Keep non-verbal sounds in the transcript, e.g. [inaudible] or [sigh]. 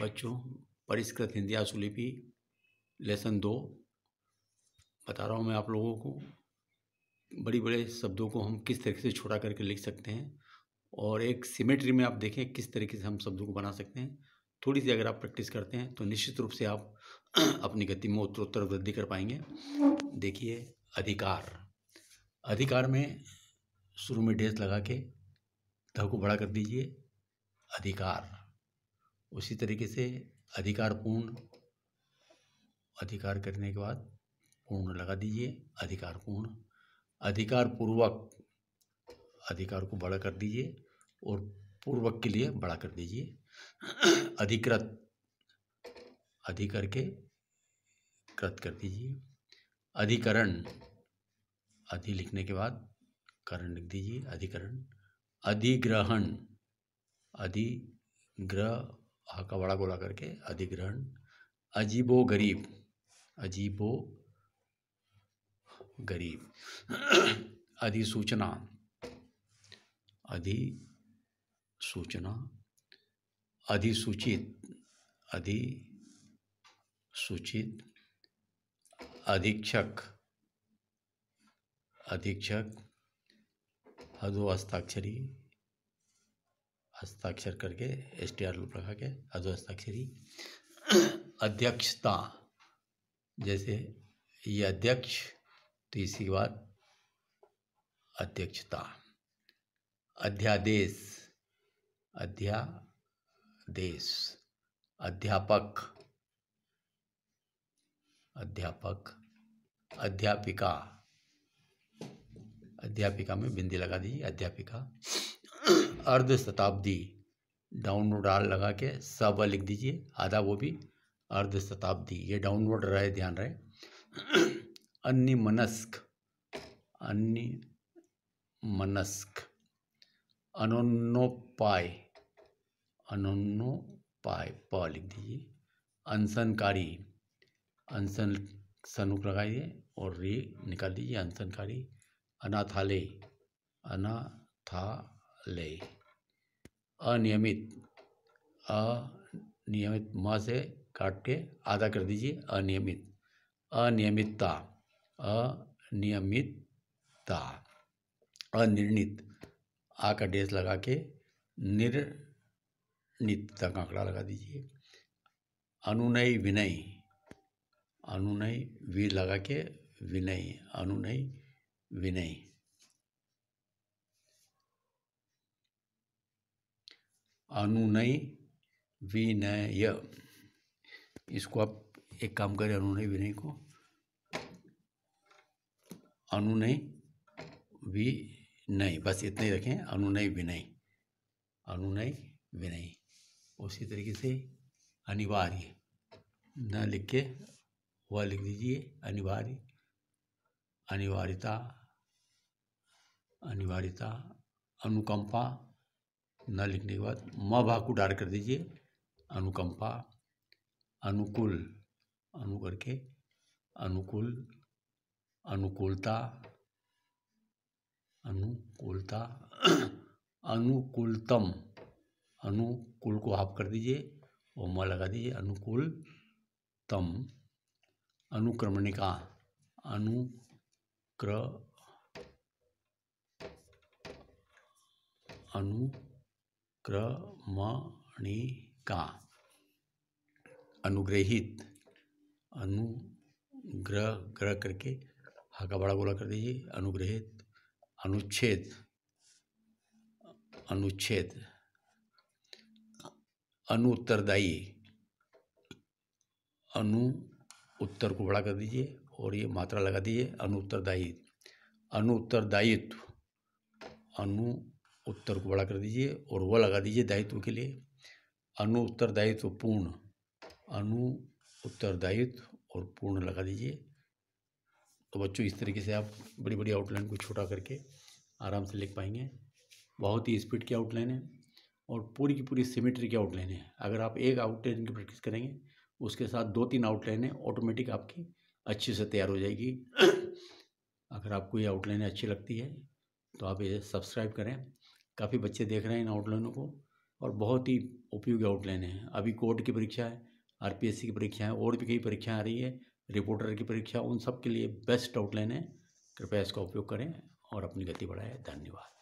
बच्चों परिष्कृत हिंदी आसुलिपि लेसन दो बता रहा हूँ मैं आप लोगों को बड़ी बड़े शब्दों को हम किस तरीके से छोटा करके लिख सकते हैं और एक सिमेट्री में आप देखें किस तरीके से हम शब्दों को बना सकते हैं थोड़ी सी अगर आप प्रैक्टिस करते हैं तो निश्चित रूप से आप [clears throat] अपनी गति में उत्तरोत्तर वृद्धि कर पाएंगे देखिए अधिकार अधिकार में शुरू में ढेस लगा के धव को बड़ा कर दीजिए अधिकार उसी तरीके से अधिकार पूर्ण अधिकार करने के बाद पूर्ण लगा दीजिए अधिकार पूर्ण अधिकार पूर्वक अधिकार को बड़ा कर दीजिए और पूर्वक के लिए बड़ा कर दीजिए अधिकृत अधिकार के कृत कर दीजिए अधिकरण अधि लिखने के बाद करण लिख दीजिए अधिकरण अधिग्रहण अधिग्रह आ का बड़ा गोला करके अधिग्रहण अजीबो गरीब अजीबो गरीब अधिसूचना अधिसूचना अधिसूचित अधिसूचित अधीक्षक अधीक्षक हदो हस्ताक्षरी हस्ताक्षर करके एस टी आर रूप रखा के अधो ही अध्यक्षता जैसे ये अध्यक्ष तो इसी के बाद अध्यक्षता अध्यादेश अध्यादेश अध्यापक अध्यापक अध्यापिका अध्यापिका में बिंदी लगा दीजिए अध्यापिका अर्ध शताब्दी डाउनलोड आर लगा के सब लिख दीजिए आधा वो भी अर्ध शताब्दी ये डाउनलोड रहे ध्यान रहे अन्य मनस्क अन्य मनस्क अनोन्नोपाय अनोन्नोपाय प लिख दीजिए अनशनकारी अनशन सनुक लगाइए और रे निकाल दीजिए अनशनकारी अनाथालय अनाथा ले अनियमित अनियमित म से काट के आधा कर दीजिए अनियमित अनियमितता अनियमितता अनिर्णित आ का डेस लगा के निर्णित का आंकड़ा लगा दीजिए अनुनय विनय अनुनय वी लगा के विनय अनुनय विनय अनुनय विनय इसको आप एक काम करें अनुनय विनय को अनुनय विनय बस इतने ही रखें अनुनय विनय अनुनय विनय उसी तरीके से अनिवार्य न लिख के वह लिख दीजिए अनिवार्य अनिवार्यता अनिवार्यता अनुकंपा न लिखने के बाद म भा को डार कर दीजिए अनुकंपा अनुकूल अनु करके अनुकूल अनुकूलता अनुकूलता अनुकूलतम अनुकूल को हाफ कर दीजिए और म लगा दीजिए अनुकूलतम अनुक्रमणिका अनुक्र अनु क्रमणिका अनुग्रहित अनुग्रह ग्रह करके हका बड़ा गोला कर दीजिए अनुग्रहित अनुच्छेद अनुच्छेद अनुत्तरदायी अनु उत्तर को बड़ा कर दीजिए और ये मात्रा लगा दीजिए अनुत्तरदायी अनुत्तरदायित्व अनु उत्तर को बड़ा कर दीजिए और वह लगा दीजिए दायित्व के लिए अनु उत्तरदायित्व पूर्ण अनु उत्तरदायित्व और पूर्ण लगा दीजिए तो बच्चों इस तरीके से आप बड़ी बड़ी आउटलाइन को छोटा करके आराम से लिख पाएंगे बहुत ही स्पीड की आउटलाइन है और पूरी की पूरी सिमेट्री की आउटलाइन है अगर आप एक आउटलाइन की प्रैक्टिस करेंगे उसके साथ दो तीन है ऑटोमेटिक आपकी अच्छे से तैयार हो जाएगी अगर आपको ये आउटलाइन अच्छी लगती है तो आप ये सब्सक्राइब करें काफ़ी बच्चे देख रहे हैं इन आउटलाइनों को और बहुत ही उपयोगी आउटलाइन है अभी कोर्ट की परीक्षा है आर की परीक्षा है और भी कई परीक्षाएँ आ रही है रिपोर्टर की परीक्षा उन सब के लिए बेस्ट आउटलाइन है कृपया इसका उपयोग करें और अपनी गति बढ़ाएं धन्यवाद